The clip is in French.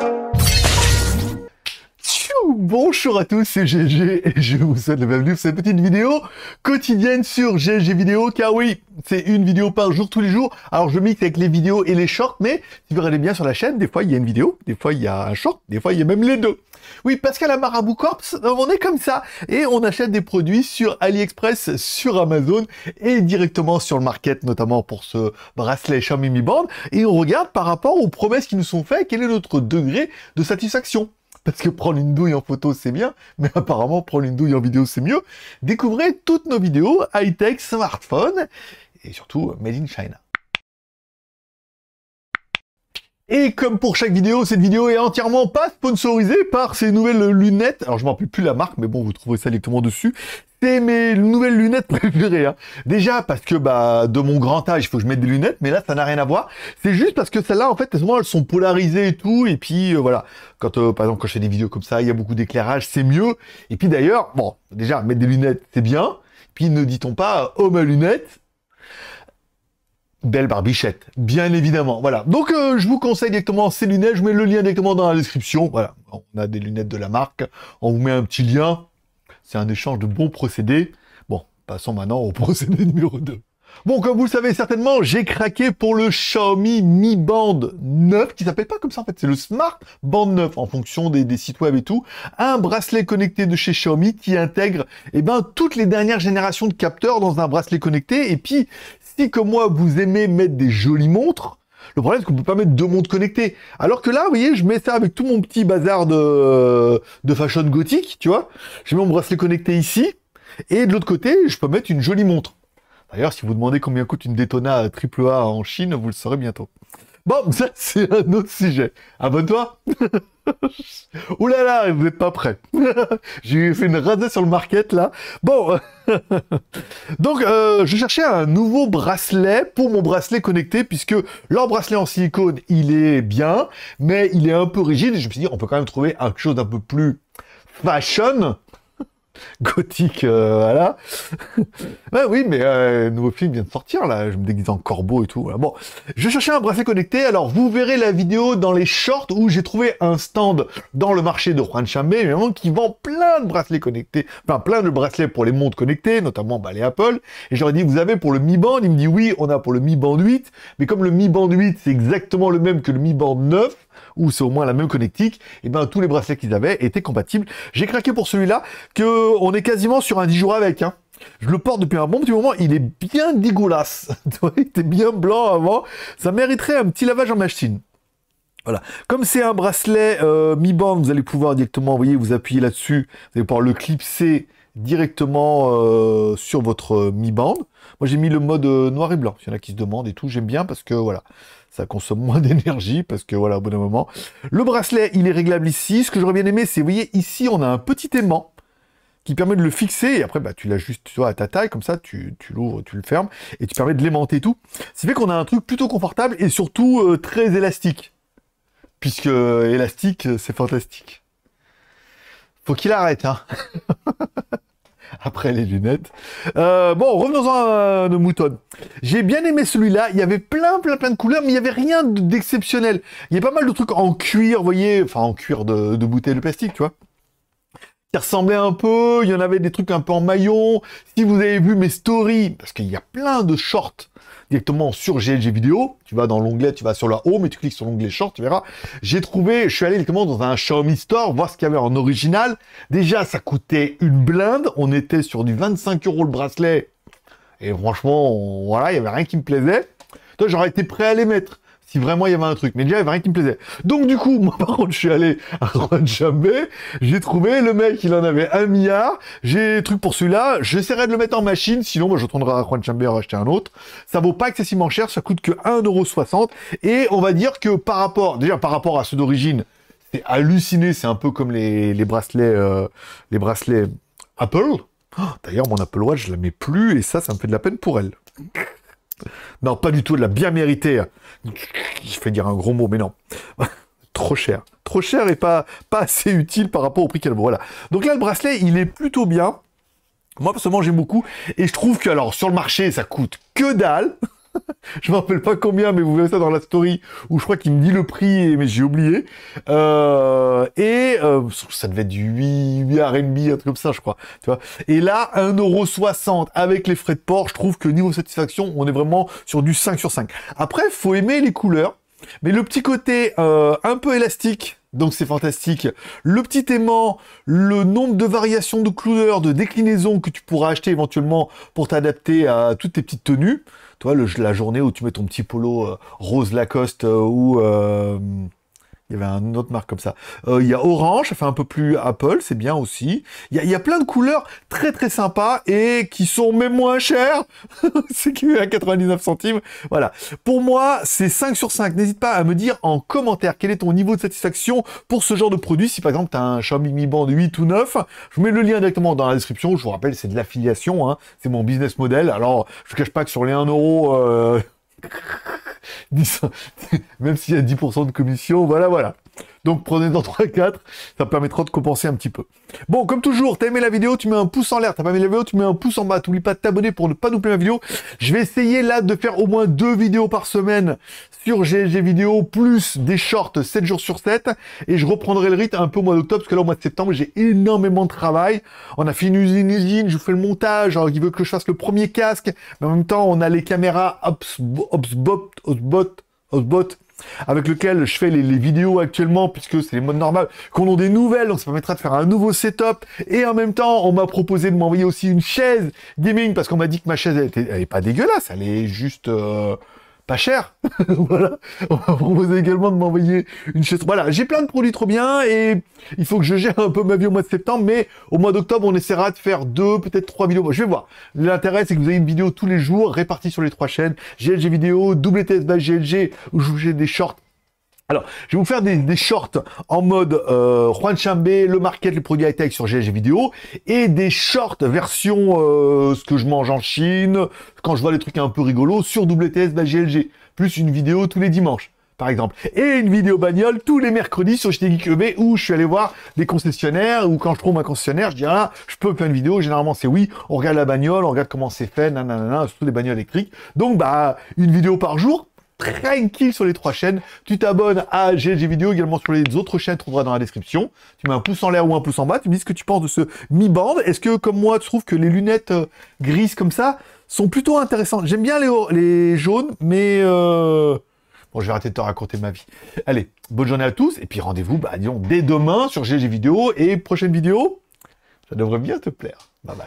thank you Bonjour à tous, c'est GG et je vous souhaite la bienvenue pour cette petite vidéo quotidienne sur GG Vidéo, car oui, c'est une vidéo par jour tous les jours. Alors je mixe avec les vidéos et les shorts, mais si vous regardez bien sur la chaîne, des fois il y a une vidéo, des fois il y a un short, des fois il y a même les deux. Oui, parce qu'à la Marabout Corps, on est comme ça et on achète des produits sur AliExpress, sur Amazon et directement sur le market, notamment pour ce bracelet Xiaomi Band. Et on regarde par rapport aux promesses qui nous sont faites, quel est notre degré de satisfaction. parce que prendre une douille en photo c'est bien, mais apparemment prendre une douille en vidéo c'est mieux, découvrez toutes nos vidéos high-tech, smartphone, et surtout made in China. Et comme pour chaque vidéo, cette vidéo est entièrement pas sponsorisée par ces nouvelles lunettes. Alors je m'en rappelle plus la marque, mais bon, vous trouverez ça directement dessus. C'est mes nouvelles lunettes préférées. Hein. Déjà parce que bah de mon grand âge, il faut que je mette des lunettes, mais là ça n'a rien à voir. C'est juste parce que celles-là, en fait, elles sont polarisées et tout, et puis euh, voilà. Quand euh, par exemple quand je fais des vidéos comme ça, il y a beaucoup d'éclairage, c'est mieux. Et puis d'ailleurs, bon, déjà mettre des lunettes, c'est bien. Puis ne dit-on pas, oh ma lunette, Belle barbichette, bien évidemment. Voilà. Donc euh, je vous conseille directement ces lunettes. Je mets le lien directement dans la description. Voilà. On a des lunettes de la marque. On vous met un petit lien. C'est un échange de bons procédés. Bon, passons maintenant au procédé numéro 2. Bon, comme vous le savez certainement, j'ai craqué pour le Xiaomi Mi Band 9, qui s'appelle pas comme ça en fait, c'est le Smart Band 9, en fonction des, sites web et tout. Un bracelet connecté de chez Xiaomi qui intègre eh ben, toutes les dernières générations de capteurs dans un bracelet connecté, et puis si comme moi vous aimez mettre des jolies montres, le problème, c'est qu'on peut pas mettre deux montres connectées. Alors que là, vous voyez, je mets ça avec tout mon petit bazar de, de fashion gothique, tu vois. J'ai mon bracelet connecté ici. Et de l'autre côté, je peux mettre une jolie montre. D'ailleurs, si vous demandez combien coûte une Daytona AAA en Chine, vous le saurez bientôt. Bon, ça c'est un autre sujet. Abonne-toi Ouh là là, vous n'êtes pas prêts. J'ai fait une rasée sur le market là. Bon, donc euh, je cherchais un nouveau bracelet pour mon bracelet connecté puisque leur bracelet en silicone, il est bien, mais il est un peu rigide. je me suis dit, on peut quand même trouver quelque chose d'un peu plus fashion gothique, euh, voilà. Ben oui, mais euh, nouveau film vient de sortir, là, je me déguise en corbeau et tout. Bon, je cherchais un bracelet connecté, alors vous verrez la vidéo dans les shorts où j'ai trouvé un stand dans le marché de Juan Chambé, qui vend plein de bracelets connectés, enfin plein de bracelets pour les montres connectées, notamment bah, les Apple, et j'aurais dit, vous avez pour le Mi Band Il me dit, oui, on a pour le Mi Band 8, mais comme le Mi Band 8, c'est exactement le même que le Mi Band 9, ou c'est au moins la même connectique, et eh bien tous les bracelets qu'ils avaient étaient compatibles. J'ai craqué pour celui-là, qu'on on est quasiment sur un 10 jours avec, hein. Je le porte depuis un bon petit moment, il est bien dégueulasse. il était bien blanc avant, ça mériterait un petit lavage en machine. Voilà. Comme c'est un bracelet euh, mi-band, vous allez pouvoir directement, vous voyez, vous appuyez là-dessus, vous allez pouvoir le clipser directement euh, sur votre euh, mi-bande. Moi, j'ai mis le mode euh, noir et blanc. Il y en a qui se demandent et tout. J'aime bien parce que, voilà, ça consomme moins d'énergie parce que, voilà, au bout d'un moment. Le bracelet, il est réglable ici. Ce que j'aurais bien aimé, c'est, vous voyez, ici, on a un petit aimant qui permet de le fixer et après bah, tu l'ajustes à ta taille comme ça tu, l'ouvres tu le fermes et tu permets de l'aimanter et tout c'est fait qu'on a un truc plutôt confortable et surtout très élastique puisque élastique c'est fantastique faut qu'il arrête hein après les lunettes. Euh, bon, revenons-en à nos euh, moutons. J'ai bien aimé celui-là. Il y avait plein, plein, plein de couleurs, mais il n'y avait rien d'exceptionnel. Il y a pas mal de trucs en cuir, vous voyez, enfin en cuir de, bouteilles bouteille de plastique, tu vois qui ressemblait un peu, il y en avait des trucs un peu en maillon. Si vous avez vu mes stories, parce qu'il y a plein de shorts directement sur GLG Vidéo. Tu vas dans l'onglet, tu vas sur la haut, mais tu cliques sur l'onglet Short, tu verras. J'ai trouvé, je suis allé directement dans un Xiaomi Store, voir ce qu'il y avait en original. Déjà, ça coûtait une blinde. On était sur du 25 euros le bracelet. Et franchement, voilà, il n'y avait rien qui me plaisait. Toi, j'aurais été prêt à les mettre si vraiment il y avait un truc. Mais déjà, il n'y avait rien qui me plaisait. Donc du coup, moi par contre, je suis allé à Jambe. j'ai trouvé le mec, il en avait un milliard, j'ai des trucs pour celui-là, j'essaierai de le mettre en machine, sinon moi je retournerai à Rwandjambé et acheter un autre. Ça vaut pas excessivement cher, ça coûte que 1,60€, et on va dire que par rapport, déjà par rapport à ceux d'origine, c'est halluciné, c'est un peu comme les, bracelets, euh, les bracelets Apple. Oh, d'ailleurs, mon Apple Watch, je la mets plus, et ça, ça me fait de la peine pour elle. Non, pas du tout, de l'a bien méritée hein. Je fais dire un gros mot, mais non. Trop cher. Trop cher et pas, pas assez utile par rapport au prix qu'elle vaut. Voilà. Donc là, le bracelet, il est plutôt bien. Moi, personnellement, j'aime beaucoup. Et je trouve que, alors, sur le marché, ça coûte que dalle. je me rappelle pas combien, mais vous verrez ça dans la story, où je crois qu'il me dit le prix, mais j'ai oublié. Euh, et euh, ça devait être du 8, 8 un truc comme ça, je crois. Tu vois et là, 1,60€ avec les frais de port, je trouve que niveau satisfaction, on est vraiment sur du 5 sur 5. Après, faut aimer les couleurs, mais le petit côté euh, un peu élastique, donc c'est fantastique. Le petit aimant, le nombre de variations de couleurs, de déclinaisons que tu pourras acheter éventuellement pour t'adapter à toutes tes petites tenues. Toi, le, la journée où tu mets ton petit polo euh, rose Lacoste euh, ou euh, il y avait une autre marque comme ça. Euh, il y a orange, ça fait un peu plus Apple, c'est bien aussi. Il y, a, plein de couleurs très très sympas et qui sont même moins chères. c'est qui à 99 centimes. Voilà. Pour moi, c'est 5 sur 5. N'hésite pas à me dire en commentaire quel est ton niveau de satisfaction pour ce genre de produit. Si par exemple tu as un Xiaomi Mi Band 8 ou 9, je mets le lien directement dans la description. Je vous rappelle, c'est de l'affiliation, hein. c'est mon business model. Alors, je ne cache pas que sur les 1 euro... Euh, même s'il y a 10% de commission, voilà, voilà. Donc prenez dans 3-4, ça permettra de compenser un petit peu. Bon, comme toujours, t'as aimé la vidéo, tu mets un pouce en l'air, t'as pas aimé la vidéo, tu mets un pouce en bas, t'oublies pas de t'abonner pour ne pas louper ma vidéo. Je vais essayer là de faire au moins deux vidéos par semaine sur GLG vidéo, plus des shorts 7 jours sur 7. Et je reprendrai le rythme un peu au mois d'octobre, parce que là, au mois de septembre, j'ai énormément de travail. On a fini une usine, usine, je vous fais le montage, alors il veut que je fasse le premier casque. Mais en même temps, on a les caméras hop, hop, hop. avec lequel je fais les, vidéos actuellement, puisque c'est les modes normales, qu'on a des nouvelles, donc ça permettra de faire un nouveau setup. Et en même temps, on m'a proposé de m'envoyer aussi une chaise gaming, parce qu'on m'a dit que ma chaise, elle, était, est pas dégueulasse, elle est juste... Euh, pas cher. voilà. On va proposer également de m'envoyer une chaise. Voilà, j'ai plein de produits trop bien et il faut que je gère un peu ma vie au mois de septembre, mais au mois d'octobre, on essaiera de faire deux, peut-être trois vidéos. moi je vais voir. L'intérêt, c'est que vous avez une vidéo tous les jours répartie sur les trois chaînes. GLG vidéo, double by GLG, où je vous des shorts alors, je vais vous faire des, shorts en mode euh, Juan Chambé, le market, le produit high-tech sur GLG Vidéo, et des shorts version euh, ce que je mange en Chine, quand je vois les trucs un peu rigolos, sur WTS GLG, bah, plus une vidéo tous les dimanches, par exemple. Et une vidéo bagnole tous les mercredis sur GTG e où je suis allé voir des concessionnaires, ou quand je trouve un concessionnaire, je dis, ah, je peux faire une vidéo, généralement c'est oui, on regarde la bagnole, on regarde comment c'est fait, nanana, surtout des bagnoles électriques. Donc, bah, une vidéo par jour, tranquille sur les trois chaînes. Tu t'abonnes à G&G Vidéo, également sur les autres chaînes, tu trouveras dans la description. Tu mets un pouce en l'air ou un pouce en bas, tu me dis ce que tu penses de ce mi-band. Est-ce que, comme moi, tu trouves que les lunettes euh, grises comme ça sont plutôt intéressantes J'aime bien les, jaunes, mais... Euh, bon, je vais arrêter de te raconter ma vie. Allez, bonne journée à tous, et puis rendez-vous, bah, dès demain sur G&G Vidéo, et prochaine vidéo, ça devrait bien te plaire. Bye bye.